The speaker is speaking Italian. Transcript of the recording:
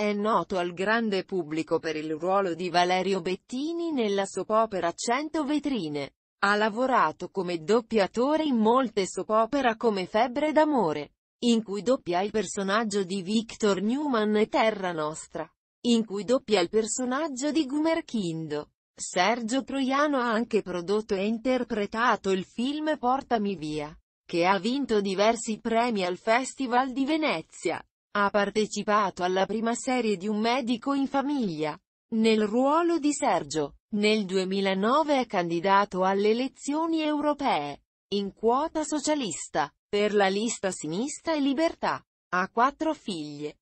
È noto al grande pubblico per il ruolo di Valerio Bettini nella soppopera 100 vetrine. Ha lavorato come doppiatore in molte soppopera come Febbre d'amore, in cui doppia il personaggio di Victor Newman e Terra Nostra, in cui doppia il personaggio di Gumerchindo. Sergio Troiano ha anche prodotto e interpretato il film Portami via, che ha vinto diversi premi al Festival di Venezia. Ha partecipato alla prima serie di Un medico in famiglia. Nel ruolo di Sergio, nel 2009 è candidato alle elezioni europee, in quota socialista, per la lista Sinistra e Libertà. Ha quattro figlie,